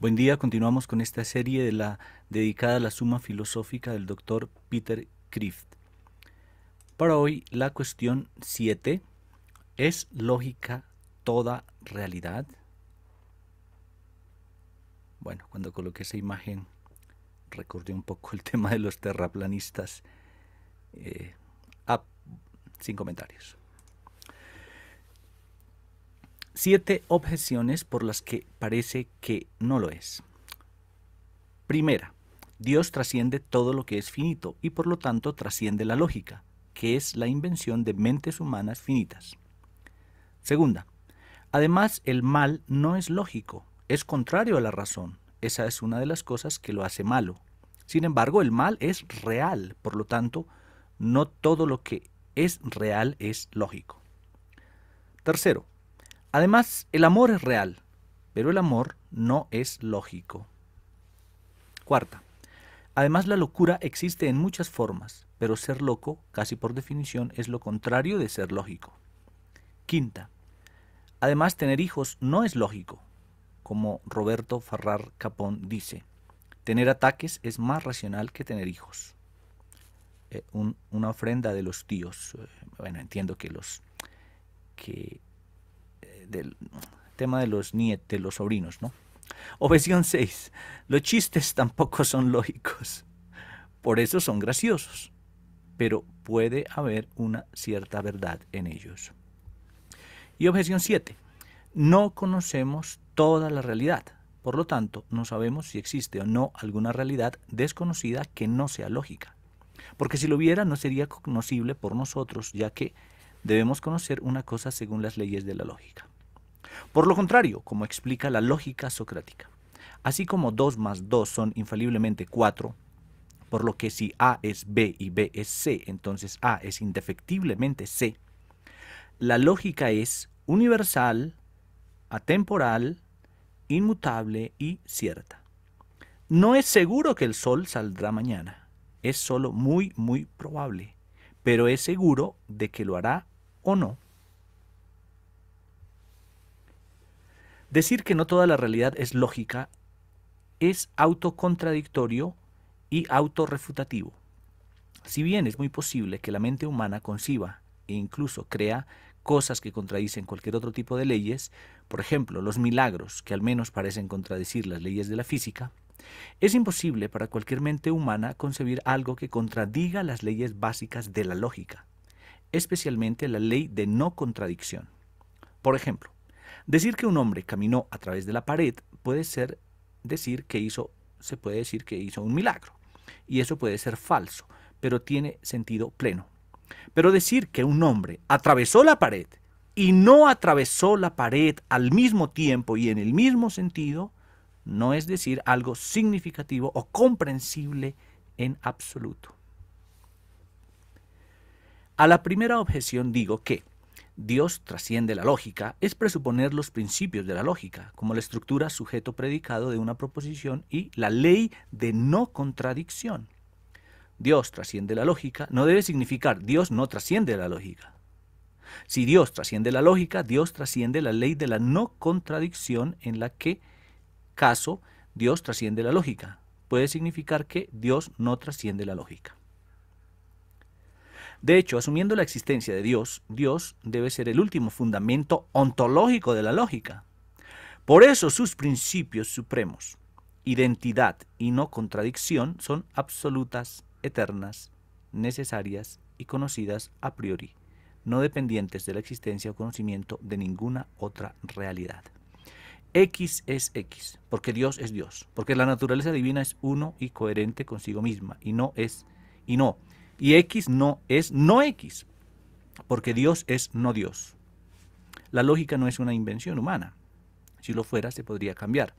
Buen día, continuamos con esta serie de la, dedicada a la suma filosófica del doctor Peter Krift. Para hoy, la cuestión 7, ¿es lógica toda realidad? Bueno, cuando coloqué esa imagen, recordé un poco el tema de los terraplanistas. Eh, ah, sin comentarios. Siete objeciones por las que parece que no lo es. Primera, Dios trasciende todo lo que es finito y por lo tanto trasciende la lógica, que es la invención de mentes humanas finitas. Segunda, además el mal no es lógico, es contrario a la razón. Esa es una de las cosas que lo hace malo. Sin embargo, el mal es real, por lo tanto, no todo lo que es real es lógico. Tercero, Además, el amor es real, pero el amor no es lógico. Cuarta, además la locura existe en muchas formas, pero ser loco, casi por definición, es lo contrario de ser lógico. Quinta, además tener hijos no es lógico, como Roberto Farrar Capón dice. Tener ataques es más racional que tener hijos. Eh, una ofrenda de los tíos. Eh, bueno, entiendo que los que del tema de los nietos, los sobrinos, ¿no? Objeción 6. Los chistes tampoco son lógicos. Por eso son graciosos. Pero puede haber una cierta verdad en ellos. Y objeción 7. No conocemos toda la realidad. Por lo tanto, no sabemos si existe o no alguna realidad desconocida que no sea lógica. Porque si lo hubiera, no sería conocible por nosotros, ya que debemos conocer una cosa según las leyes de la lógica. Por lo contrario, como explica la lógica socrática, así como 2 más 2 son infaliblemente 4, por lo que si A es B y B es C, entonces A es indefectiblemente C, la lógica es universal, atemporal, inmutable y cierta. No es seguro que el sol saldrá mañana, es solo muy, muy probable, pero es seguro de que lo hará o no. Decir que no toda la realidad es lógica es autocontradictorio y autorrefutativo. Si bien es muy posible que la mente humana conciba e incluso crea cosas que contradicen cualquier otro tipo de leyes, por ejemplo, los milagros, que al menos parecen contradecir las leyes de la física, es imposible para cualquier mente humana concebir algo que contradiga las leyes básicas de la lógica, especialmente la ley de no contradicción. Por ejemplo, Decir que un hombre caminó a través de la pared puede ser decir que hizo, se puede decir que hizo un milagro. Y eso puede ser falso, pero tiene sentido pleno. Pero decir que un hombre atravesó la pared y no atravesó la pared al mismo tiempo y en el mismo sentido, no es decir algo significativo o comprensible en absoluto. A la primera objeción digo que Dios trasciende la lógica es presuponer los principios de la lógica, como la estructura sujeto-predicado de una proposición y la ley de no contradicción. Dios trasciende la lógica no debe significar Dios no trasciende la lógica. Si Dios trasciende la lógica, Dios trasciende la ley de la no contradicción en la que caso Dios trasciende la lógica. Puede significar que Dios no trasciende la lógica. De hecho, asumiendo la existencia de Dios, Dios debe ser el último fundamento ontológico de la lógica. Por eso sus principios supremos, identidad y no contradicción, son absolutas, eternas, necesarias y conocidas a priori, no dependientes de la existencia o conocimiento de ninguna otra realidad. X es X, porque Dios es Dios, porque la naturaleza divina es uno y coherente consigo misma, y no es, y no y X no es no X, porque Dios es no Dios. La lógica no es una invención humana. Si lo fuera, se podría cambiar.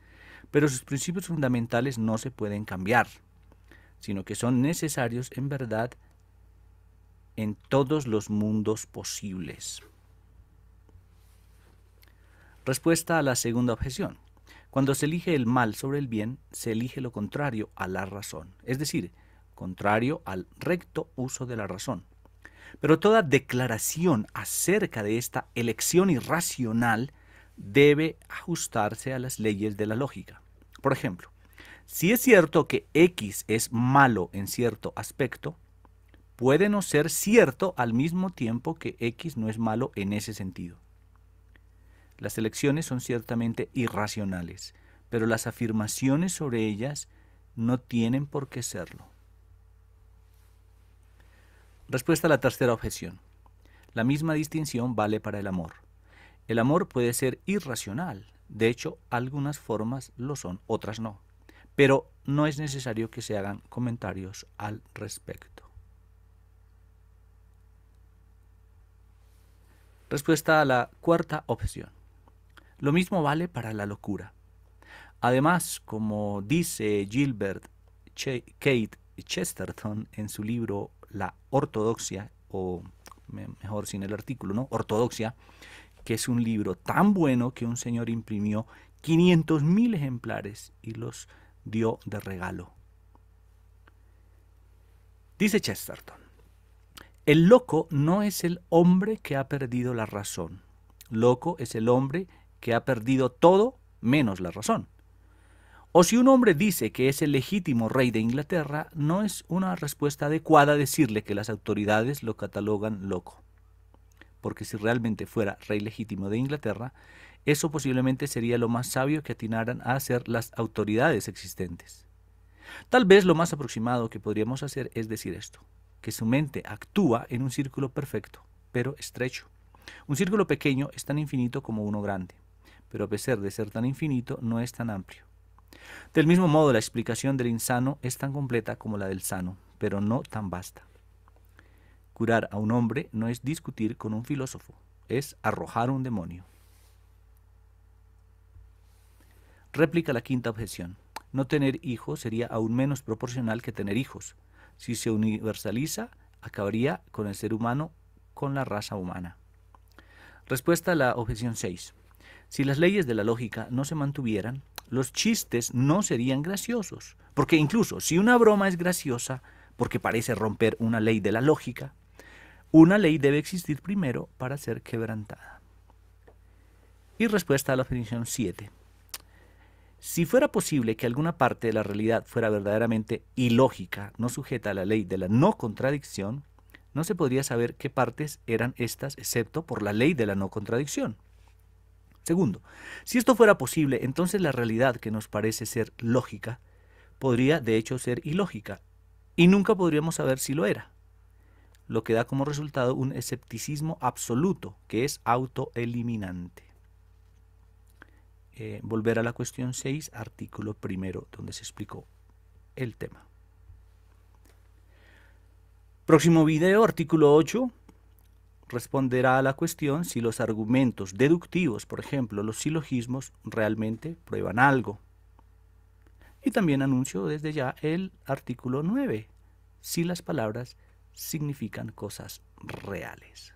Pero sus principios fundamentales no se pueden cambiar, sino que son necesarios en verdad en todos los mundos posibles. Respuesta a la segunda objeción. Cuando se elige el mal sobre el bien, se elige lo contrario a la razón. Es decir, contrario al recto uso de la razón. Pero toda declaración acerca de esta elección irracional debe ajustarse a las leyes de la lógica. Por ejemplo, si es cierto que X es malo en cierto aspecto, puede no ser cierto al mismo tiempo que X no es malo en ese sentido. Las elecciones son ciertamente irracionales, pero las afirmaciones sobre ellas no tienen por qué serlo. Respuesta a la tercera objeción. La misma distinción vale para el amor. El amor puede ser irracional. De hecho, algunas formas lo son, otras no. Pero no es necesario que se hagan comentarios al respecto. Respuesta a la cuarta objeción. Lo mismo vale para la locura. Además, como dice Gilbert Kate Chesterton en su libro la ortodoxia, o mejor sin el artículo, ¿no? Ortodoxia, que es un libro tan bueno que un señor imprimió 500.000 mil ejemplares y los dio de regalo. Dice Chesterton, el loco no es el hombre que ha perdido la razón. Loco es el hombre que ha perdido todo menos la razón. O si un hombre dice que es el legítimo rey de Inglaterra, no es una respuesta adecuada decirle que las autoridades lo catalogan loco. Porque si realmente fuera rey legítimo de Inglaterra, eso posiblemente sería lo más sabio que atinaran a hacer las autoridades existentes. Tal vez lo más aproximado que podríamos hacer es decir esto, que su mente actúa en un círculo perfecto, pero estrecho. Un círculo pequeño es tan infinito como uno grande, pero a pesar de ser tan infinito no es tan amplio. Del mismo modo, la explicación del insano es tan completa como la del sano, pero no tan vasta. Curar a un hombre no es discutir con un filósofo, es arrojar un demonio. Réplica la quinta objeción. No tener hijos sería aún menos proporcional que tener hijos. Si se universaliza, acabaría con el ser humano, con la raza humana. Respuesta a la objeción 6. Si las leyes de la lógica no se mantuvieran, los chistes no serían graciosos. Porque incluso si una broma es graciosa, porque parece romper una ley de la lógica, una ley debe existir primero para ser quebrantada. Y respuesta a la definición 7. Si fuera posible que alguna parte de la realidad fuera verdaderamente ilógica, no sujeta a la ley de la no contradicción, no se podría saber qué partes eran estas excepto por la ley de la no contradicción. Segundo, si esto fuera posible, entonces la realidad que nos parece ser lógica podría de hecho ser ilógica y nunca podríamos saber si lo era, lo que da como resultado un escepticismo absoluto que es autoeliminante. Eh, volver a la cuestión 6, artículo primero, donde se explicó el tema. Próximo video, artículo 8, responderá a la cuestión si los argumentos deductivos, por ejemplo, los silogismos, realmente prueban algo. Y también anuncio desde ya el artículo 9, si las palabras significan cosas reales.